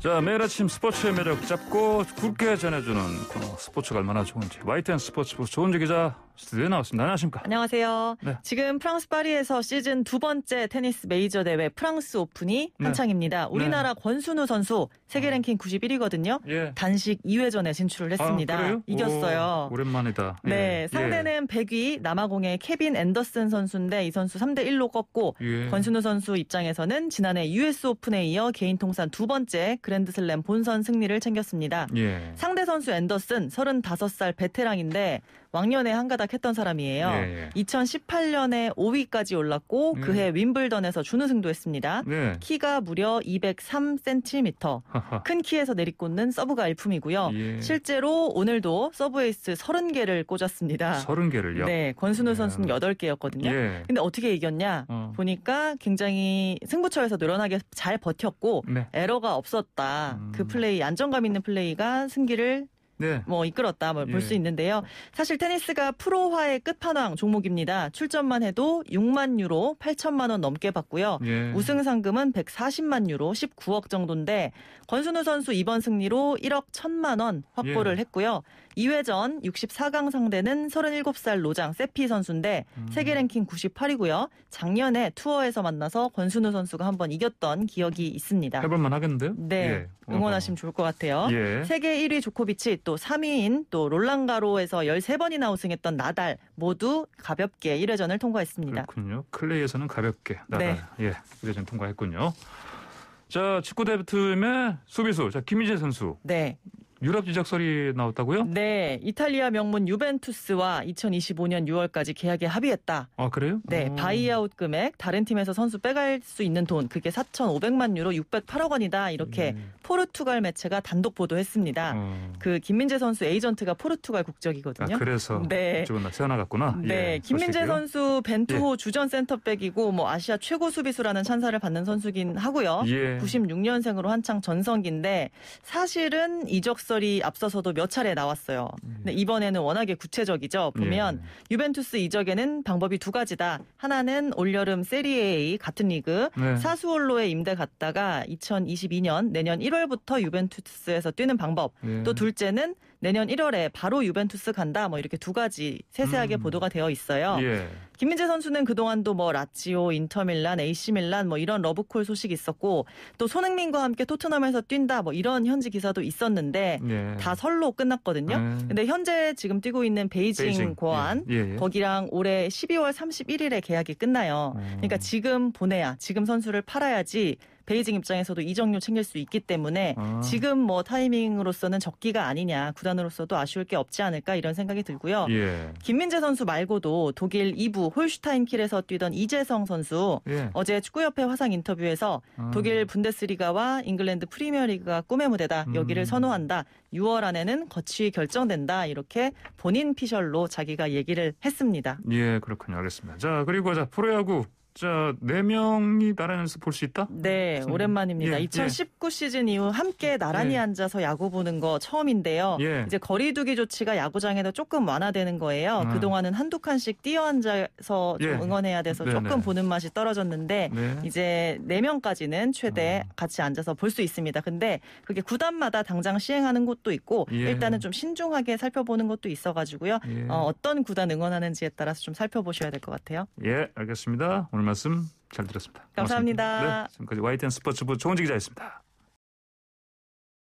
자, 매일 아침 스포츠의 매력 잡고 굵게 전해주는 코너 스포츠가 얼마나 좋은지. YTN 스포츠 좋은지 기자 스튜디오에 나왔습니다. 안녕하십니까? 안녕하세요. 네. 지금 프랑스 파리에서 시즌 두 번째 테니스 메이저 대회 프랑스 오픈이 네. 한창입니다. 네. 우리나라 네. 권순우 선수 세계 어. 랭킹 91위거든요. 예. 단식 2회전에 진출을 했습니다. 아, 이겼어요. 오, 랜만이다 예. 네, 예. 상대는 예. 100위 남아공의 케빈 앤더슨 선수인데 이 선수 3대 1로 꺾고 예. 권순우 선수 입장에서는 지난해 US 오픈에 이어 개인 통산 두 번째 그랜드슬램 본선 승리를 챙겼습니다. 예. 상대 선수 앤더슨 35살 베테랑인데 왕년에 한가닥 했던 사람이에요. 예, 예. 2018년에 5위까지 올랐고 음. 그해 윈블던에서 준우승도 했습니다. 네. 키가 무려 203cm. 큰 키에서 내리꽂는 서브가 일품이고요. 예. 실제로 오늘도 서브에이스 30개를 꽂았습니다. 30개를요? 네. 권순우 네. 선수는 8개였거든요. 예. 근데 어떻게 이겼냐? 어. 보니까 굉장히 승부처에서 늘어나게 잘 버텼고 네. 에러가 없었다. 그 음. 그 플레이 안정감 있는 플레이가 승기를 네. 뭐 이끌었다 뭐 볼수 예. 있는데요. 사실 테니스가 프로화의 끝판왕 종목입니다. 출전만 해도 6만 유로 8천만 원 넘게 받고요. 예. 우승 상금은 140만 유로 19억 정도인데 권순우 선수 이번 승리로 1억 1천만 원 확보를 예. 했고요. 2회전 64강 상대는 37살 노장 세피 선수인데 음. 세계 랭킹 98이고요. 작년에 투어에서 만나서 권순우 선수가 한번 이겼던 기억이 있습니다. 해볼만 하겠는데요? 네. 예. 응원하시면 좋을 것 같아요. 예. 세계 1위 조코비치 또 3위인 또 롤랑가로에서 13번이나 우승했던 나달 모두 가볍게 1회전을 통과했습니다. 그렇군요. 클레이에서는 가볍게 나달 네. 예, 1회전 통과했군요. 자, 축구 대표팀의 수비수, 자, 김희재 선수. 네. 유럽 유적 설이 나왔다고요? 네, 이탈리아 명문 유벤투스와 2025년 6월까지 계약에 합의했다. 아 그래요? 네, 오. 어. 바이아웃 금액 다른 팀에서 선수 빼갈 수 있는 돈 그게 4,500만 유로 608억 원이다 이렇게 네. 포르투갈 매체가 단독 보도했습니다. 어. 그 김민재 선수 에이전트가 포르투갈 국적이거든요. 아, 그래서 네. 이쪽은 세어나갔구나. 네, 예, 김민재 선수 벤투호 예. 주전 센터백이고 뭐 아시아 최고 수비수라는 찬사를 받는 선수긴 하고요. 예. 96년생으로 한창 전성기인데 사실은 이적설 전설이 앞서서도 몇 차례 나왔어요. 음. 근데 이번에는 워낙에 구체적이죠. 보면 예. 유벤투스 이적에는 방법이 두 가지다. 하나는 올여름 세리에 같은 리그 네. 사수올로에 임대 갔다가 2022년 내년 1월부터 유벤투스에서 뛰는 방법. 예. 또 둘째는 내년 1월에 바로 유벤투스 간다 뭐 이렇게 두 가지 세세하게 음. 보도가 되어 있어요. 예. 김민재 선수는 그동안도 뭐 라치오, 인터밀란, AC밀란 뭐 이런 러브콜 소식이 있었고 또 손흥민과 함께 토트넘에서 뛴다 뭐 이런 현지 기사도 있었는데 예. 다 설로 끝났거든요. 예. 근데 현재 지금 뛰고 있는 베이징, 베이징. 고안 예. 예, 예. 거기랑 올해 12월 31일에 계약이 끝나요. 음. 그러니까 지금 보내야 지금 선수를 팔아야지 베이징 입장에서도 이적료 챙길 수 있기 때문에 아. 지금 뭐 타이밍으로서는 적기가 아니냐 구단으로서도 아쉬울 게 없지 않을까 이런 생각이 들고요. 예. 김민재 선수 말고도 독일 2부 홀슈타인킬에서 뛰던 이재성 선수 예. 어제 축구협회 화상 인터뷰에서 아. 독일 분데스리가와 잉글랜드 프리미어리그가 꿈의 무대다 여기를 음. 선호한다 6월 안에는 거취 결정된다 이렇게 본인 피셜로 자기가 얘기를 했습니다. 예 그렇군요 알겠습니다. 자 그리고 자 프로야구 자, 네 명이 나란히서 볼 수 있다? 네, 선 오랜만입니다. 예, 2019 예. 시즌 이후 함께 예. 나란히 예. 앉아서 야구 보는 거 처음인데요. 예. 이제 거리두기 조치가 야구장에도 조금 완화되는 거예요. 아. 그동안은 한두 칸씩 뛰어 앉아서 예. 응원해야 돼서 네 조금 네. 보는 맛이 떨어졌는데 네. 이제 네 명까지는 최대 아. 같이 앉아서 볼 수 있습니다. 근데 그게 구단마다 당장 시행하는 곳도 있고 일단은 좀 신중하게 살펴보는 것도 있어 가지고요. 어, 어떤 구단 응원하는지에 따라서 좀 살펴보셔야 될 것 같아요. 예, 알겠습니다. 오늘 말씀 잘 들었습니다. 감사합니다. 네, 지금까지 YTN 스포츠부 조은지 기자였습니다.